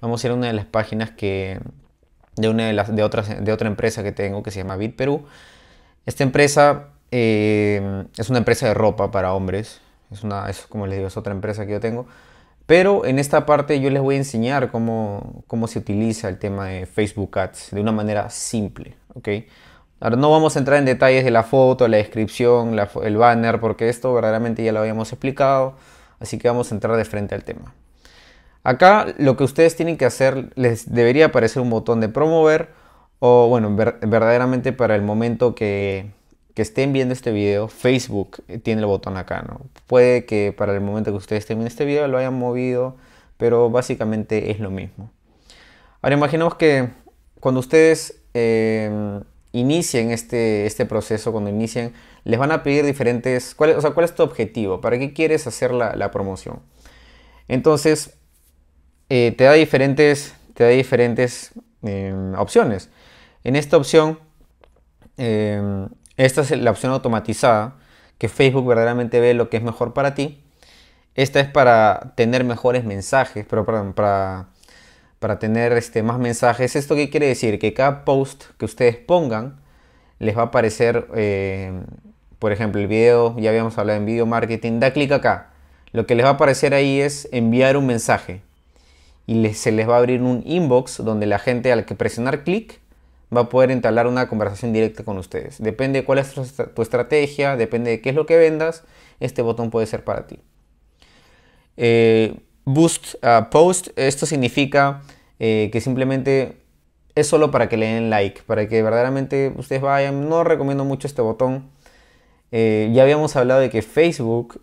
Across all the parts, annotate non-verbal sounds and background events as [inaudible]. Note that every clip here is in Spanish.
Vamos a ir a una de las páginas que, de, una de, las, de, otras, de otra empresa que tengo que se llama Perú. Esta empresa eh, es una empresa de ropa para hombres. Es, una, es, como les digo, es otra empresa que yo tengo. Pero en esta parte yo les voy a enseñar cómo, cómo se utiliza el tema de Facebook Ads de una manera simple. ¿okay? Ahora no vamos a entrar en detalles de la foto, la descripción, el banner, porque esto verdaderamente ya lo habíamos explicado. Así que vamos a entrar de frente al tema. Acá lo que ustedes tienen que hacer, les debería aparecer un botón de promover o bueno, verdaderamente para el momento que, estén viendo este video, Facebook tiene el botón acá, ¿no? Puede que para el momento que ustedes estén viendo este video lo hayan movido, pero básicamente es lo mismo. Ahora imaginemos que cuando ustedes em, inicien este, este proceso, cuando inicien, les van a pedir diferentes, ¿cuál, o sea, ¿cuál es tu objetivo? ¿Para qué quieres hacer la, la promoción? Entonces, eh, te da diferentes, te da diferentes em, opciones. En esta opción, em, esta es la opción automatizada, que Facebook verdaderamente ve lo que es mejor para ti. Esta es para tener mejores mensajes, pero perdón, para, tener este, más mensajes. ¿Esto qué quiere decir? Que cada post que ustedes pongan les va a aparecer, em, por ejemplo, el video, ya habíamos hablado en video marketing, da clic acá. Lo que les va a aparecer ahí es enviar un mensaje y se les va a abrir un inbox donde la gente al que presionar clic va a poder entablar una conversación directa con ustedes. Depende de cuál es tu estrategia, depende de qué es lo que vendas, este botón puede ser para ti. Eh, boost ah, post, esto significa eh, que simplemente es solo para que le den like, para que verdaderamente ustedes vayan. No recomiendo mucho este botón. Eh, ya habíamos hablado de que Facebook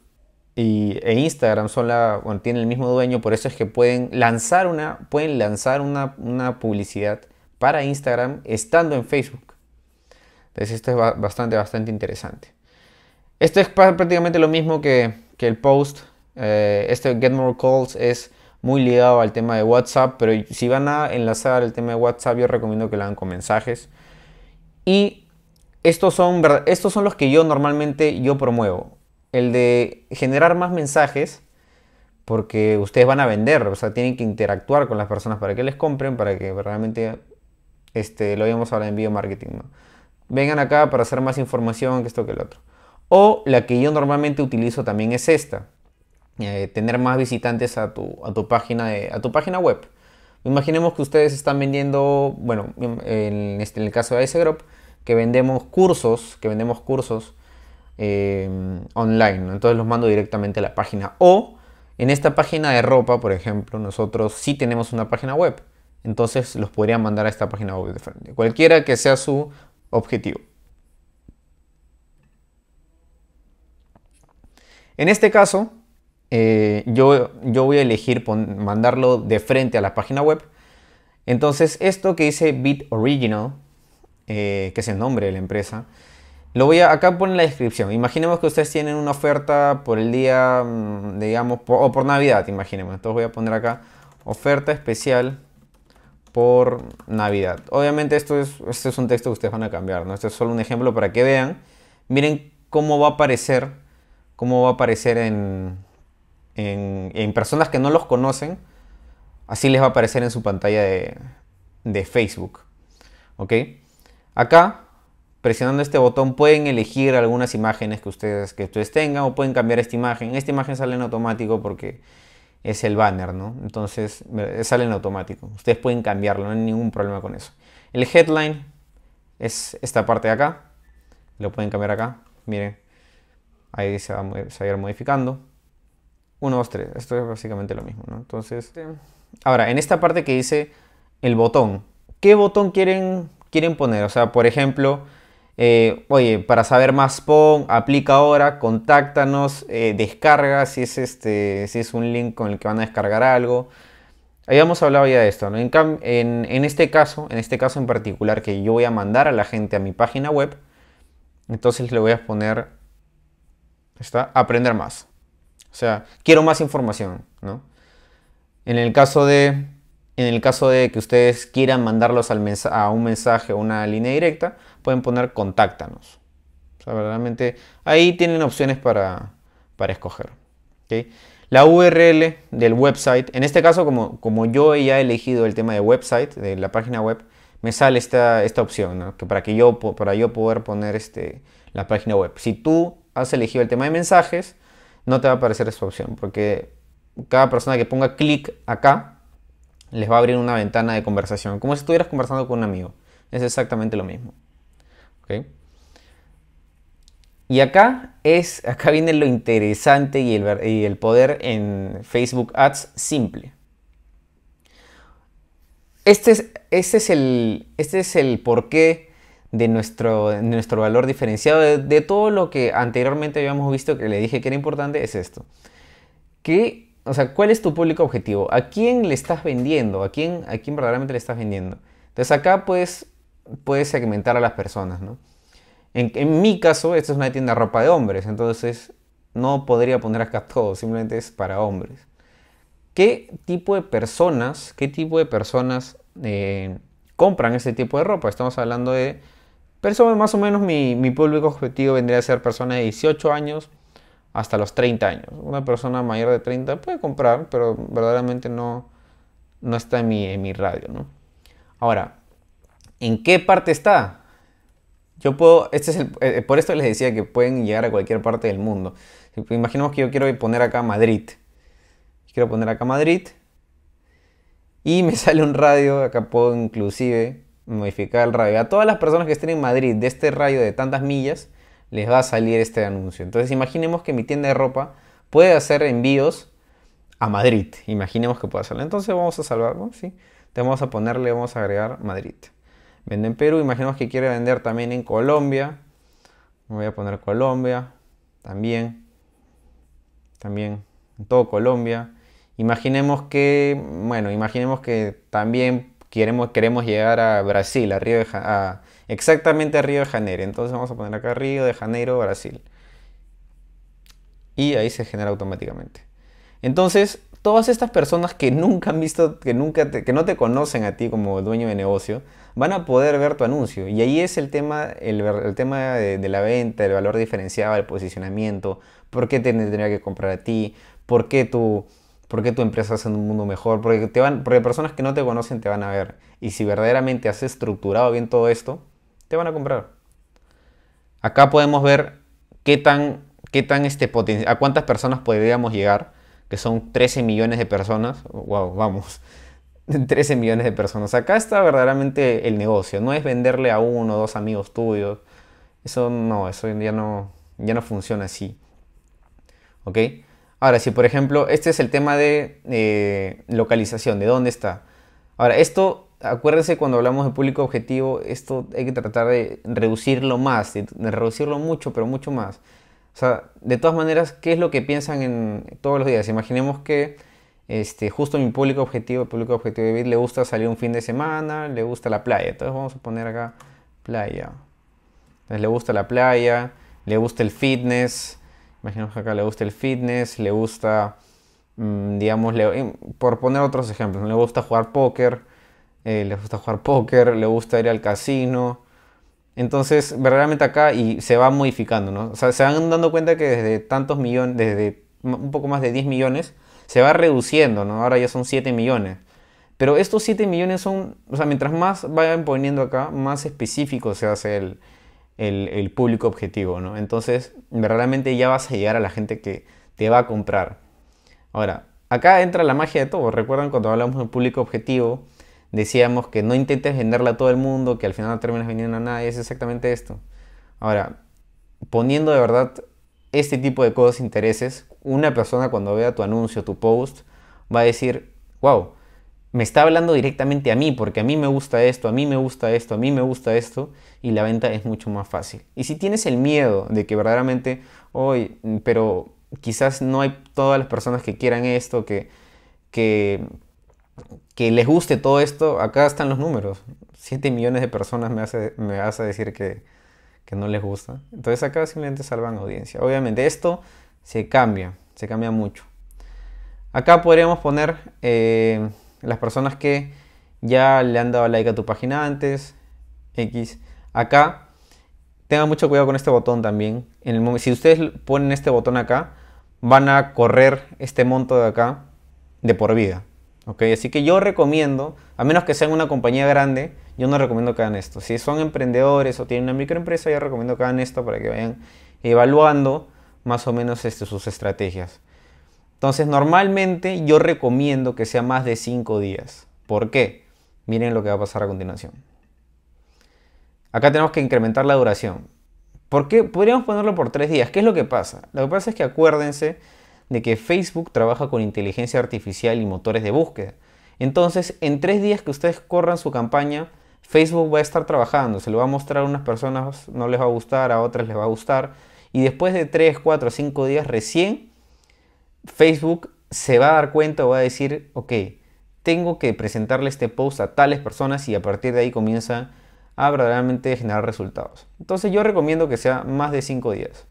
y, e Instagram son el mismo dueño, por eso es que pueden lanzar una, pueden lanzar una, publicidad para Instagram estando en Facebook. Entonces esto es bastante, bastante interesante. Esto es prácticamente lo mismo que, el post. Eh, este Get More Calls es muy ligado al tema de WhatsApp, pero si van a enlazar el tema de WhatsApp, yo recomiendo que lo hagan con mensajes. Y estos son, estos son los que yo normalmente yo promuevo el de generar más mensajes, porque ustedes van a vender, o sea, tienen que interactuar con las personas para que les compren, para que realmente, este, lo habíamos ahora en video marketing, Vengan acá para hacer más información que esto que el otro. O la que yo normalmente utilizo también es esta. Eh, tener más visitantes a tu, a tu página a tu página web. Imaginemos que ustedes están vendiendo, bueno, en, este, el caso de ese Group, que vendemos cursos, que vendemos cursos eh, online, entonces los mando directamente a la página. O en esta página de ropa, por ejemplo, nosotros sí tenemos una página web, entonces los podría mandar a esta página web de frente, cualquiera que sea su objetivo. En este caso, eh, yo, yo, voy a elegir mandarlo de frente a la página web. Entonces, esto que dice Bit Original, eh, que es el nombre de la empresa, voy a acá ponen la descripción. Imaginemos que ustedes tienen una oferta por el día, mm, digamos, o por Navidad, imaginemos. Entonces voy a poner acá oferta especial por Navidad. Obviamente esto es, este es un texto que ustedes van a cambiar, ¿no? Este es solo un ejemplo para que vean. Miren cómo va a aparecer, cómo va a aparecer en, en, en personas que no los conocen. Así les va a aparecer en su pantalla de, de Facebook. ¿Ok? Acá presionando este botón pueden elegir algunas imágenes que ustedes, que ustedes tengan o pueden cambiar esta imagen. Esta imagen sale en automático porque es el banner, ¿no? Entonces sale en automático. Ustedes pueden cambiarlo, no hay ningún problema con eso. El headline es esta parte de acá. Lo pueden cambiar acá. Miren, ahí se va, a ir modificando. 1, 2, 3. Esto es básicamente lo mismo, ¿no? Entonces, ahora, en esta parte que dice el botón, ¿qué botón quieren, quieren poner? O sea, por ejemplo, eh, oye, para saber más pon, aplica ahora, contáctanos, eh, descarga si es, este, si es un link con el que van a descargar algo. Habíamos hablado ya de esto, En, este caso, en este caso en particular, que yo voy a mandar a la gente a mi página web, entonces le voy a poner, está, aprender más. O sea, quiero más información, En el caso de, en el caso de que ustedes quieran mandarlos al a un mensaje o una línea directa, pueden poner contáctanos. O sea, verdaderamente ahí tienen opciones para, escoger. La URL del website, en este caso como, como yo ya he elegido el tema de website, de la página web, me sale esta, esta opción, que para, que yo, para yo poder poner este, la página web. Si tú has elegido el tema de mensajes, no te va a aparecer esta opción, porque cada persona que ponga clic acá, les va a abrir una ventana de conversación, como si estuvieras conversando con un amigo. Es exactamente lo mismo. Y acá, es, acá viene lo interesante y el, poder en Facebook Ads simple. Este es, este es, el, este es el porqué de nuestro, nuestro valor diferenciado. De, todo lo que anteriormente habíamos visto que le dije que era importante, es esto. que o sea, ¿Cuál es tu público objetivo? ¿A quién le estás vendiendo? ¿A quién, ¿A quién verdaderamente le estás vendiendo? Entonces acá puedes puede segmentar a las personas, ¿no? En, mi caso, esta es una tienda de ropa de hombres, entonces no podría poner acá [laughs] todo, simplemente es para hombres. ¿Qué tipo de personas, qué tipo de personas eh, compran este tipo de ropa? Estamos hablando de personas, más o menos mi, público objetivo vendría a ser personas de 18 años hasta los 30 años. Una persona mayor de 30 puede comprar, pero verdaderamente no, no está en mi, mi radio, ¿no? Ahora, ¿En qué parte está? Yo puedo, este eh, por esto les decía que pueden llegar a cualquier parte del mundo. Imaginemos que yo quiero poner acá Madrid. Quiero poner acá Madrid. Y me [laughs] sale un radio, acá puedo inclusive modificar el radio. A todas las personas que estén en Madrid de este radio de tantas millas, les va a salir este anuncio. Entonces imaginemos que mi tienda de ropa puede hacer envíos a Madrid. Imaginemos que puede hacerlo. Entonces vamos a salvarlo, ¿sí? vamos a ponerle, vamos a agregar Madrid. Vende en Perú, imaginemos que quiere vender también en Colombia. voy a poner Colombia, también, también, en todo Colombia. Imaginemos que, bueno, imaginemos que también queremos, queremos llegar a Brasil, a Río de a, exactamente a Río de Janeiro. Entonces vamos a poner acá Río de Janeiro, Brasil. Y ahí se genera automáticamente. Entonces, todas estas personas que nunca han visto, que, nunca que no te conocen a ti como dueño de negocio, van a poder ver tu anuncio. Y ahí es el tema, el, tema de, la venta, el valor diferenciado, el posicionamiento, por qué te tendría que comprar a ti, por qué tu, por qué tu empresa hace un mundo mejor, porque, te van, porque personas que no te conocen te van a ver. Y si verdaderamente has estructurado bien todo esto, te van a comprar. Acá podemos ver qué tan, qué tan este a cuántas personas podríamos llegar, que son 13 millones de personas. Wow, vamos. 13 [laughs] millones de personas. Acá está verdaderamente el negocio. No es venderle a uno o dos amigos tuyos. Eso no, eso ya no, ya no funciona así. ¿Ok? Ahora, si por ejemplo, este es el tema de eh, localización, de dónde está. Ahora, esto, acuérdense cuando hablamos de público objetivo, esto hay que tratar de reducirlo más, de, reducirlo mucho, pero mucho más. O sea, de todas maneras, ¿qué es lo que piensan en todos los días? Imaginemos que este, justo mi público objetivo, el público objetivo de David, le gusta salir un fin de semana, le gusta la playa. Entonces vamos a poner acá playa. Entonces le gusta la playa, le gusta el fitness. Imaginemos que acá le gusta el fitness, le gusta, mm, digamos, em, por poner otros ejemplos, le gusta jugar póker, eh, le gusta jugar póker, le gusta ir al casino. Entonces, verdaderamente acá y se va modificando, ¿no? O sea, se van dando cuenta que desde tantos millones, desde un poco más de 10 millones, se va reduciendo, ¿no? Ahora ya son 7 millones. Pero estos 7 millones son, o sea, mientras más vayan poniendo acá, más específico se hace el, el, el público objetivo, ¿no? Entonces, realmente ya vas a llegar a la gente que te va a comprar. Ahora, acá entra la magia de todo. ¿Recuerdan cuando hablamos del público objetivo? Decíamos que no intentes venderle a todo el mundo, que al final no terminas vendiendo a nadie. Es exactamente esto. Ahora, poniendo de verdad este tipo de cosas, intereses, una persona cuando vea tu anuncio, tu post, va a decir, wow, me está hablando directamente a mí, porque a mí me gusta esto, a mí me gusta esto, a mí me gusta esto, y la venta es mucho más fácil. Y si tienes el miedo de que verdaderamente, hoy, pero quizás no hay todas las personas que quieran esto, que, que, que les guste todo esto, acá están los números. 7 millones de personas me, hace, me vas decir que, que no les gusta. Entonces acá simplemente salvan audiencia. Obviamente esto se cambia, se cambia mucho. Acá podríamos poner eh, las personas que ya le han dado like a tu página antes, X. Acá, tengan mucho cuidado con este botón también. En el si ustedes ponen este botón acá, van a correr este monto de acá de por vida así que yo recomiendo, a menos que sean una compañía grande, yo no recomiendo que hagan esto. Si son emprendedores o tienen una microempresa, yo recomiendo que hagan esto para que vayan evaluando más o menos este, sus estrategias. Entonces, normalmente yo recomiendo que sea más de 5 días. ¿Por qué? Miren lo que va a pasar a continuación. Acá tenemos que incrementar la duración. ¿Por qué? Podríamos ponerlo por 3 días. ¿Qué es lo que pasa? Lo que pasa es que acuérdense de que Facebook trabaja con inteligencia artificial y motores de búsqueda. Entonces, en tres días que ustedes corran su campaña, Facebook va a estar trabajando, se lo va a mostrar a unas personas, no les va a gustar, a otras les va a gustar. Y después de tres, cuatro, cinco días recién, Facebook se va a dar cuenta o va a decir, ok, tengo que presentarle este post a tales personas y a partir de ahí comienza a verdaderamente generar resultados. Entonces yo recomiendo que sea más de cinco días.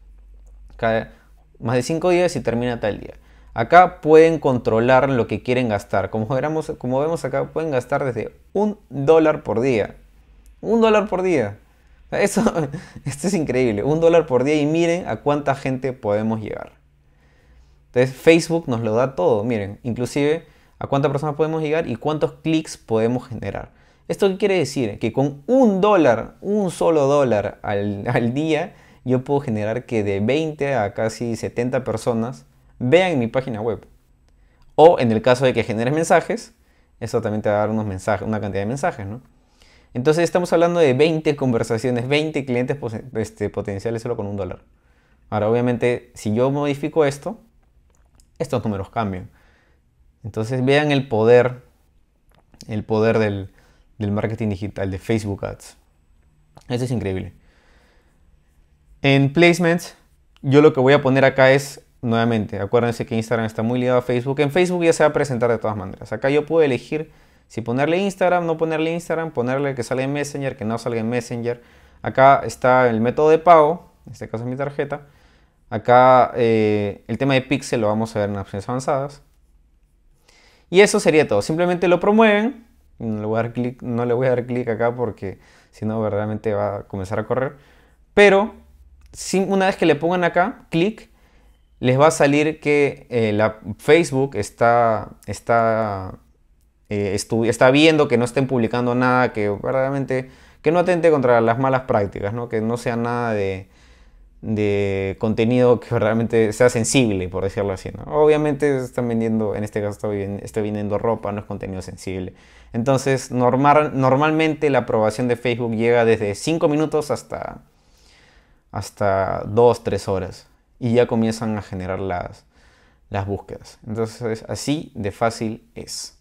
Cada, más de 5 días y termina tal día. Acá pueden controlar lo que quieren gastar. Como, veramos, como vemos acá, pueden gastar desde un dólar por día. Un dólar por día. Eso, [laughs] esto es increíble. Un dólar por día y miren a cuánta gente podemos llegar. Entonces Facebook nos lo da todo. Miren, inclusive a cuántas personas podemos llegar y cuántos clics podemos generar. ¿Esto quiere decir? Que con un dólar, un solo dólar al, [laughs] al día, yo puedo generar que de 20 a casi 70 personas vean mi página web. O en el caso de que generes mensajes, eso también te va a dar unos mensajes, una cantidad de mensajes, Entonces estamos hablando de 20 conversaciones, 20 clientes este, potenciales solo con un dólar. Ahora, obviamente, si yo modifico esto, estos números cambian. Entonces vean el poder, el poder del marketing digital, de Facebook Ads. Eso es increíble. En placements, yo lo que voy a poner acá es, nuevamente, acuérdense que Instagram está muy ligado a Facebook. En Facebook ya se va a presentar de todas maneras. Acá yo puedo elegir si ponerle Instagram, no ponerle Instagram, ponerle que salga en Messenger, que no salga en Messenger. Acá está el método de pago, en este caso es mi tarjeta. Acá eh, el tema de Pixel lo vamos a ver en opciones avanzadas. Y eso sería todo. Simplemente lo promueven. No le voy a dar clic, no le voy a dar clic acá porque si no verdaderamente va a comenzar a correr. Pero una vez que le pongan acá, clic, les va a salir que eh, la Facebook está, está, eh, está viendo que no estén publicando nada que realmente que no atente contra las malas prácticas, ¿no? que no sea nada de, de contenido que realmente sea sensible, por decirlo así. Obviamente están vendiendo, en este caso estoy, vendiendo ropa, no es contenido sensible. Entonces, normal, normalmente la aprobación de Facebook llega desde 5 minutos hasta hasta dos, tres horas y ya comienzan a generar las, las búsquedas. Entonces, así de fácil es.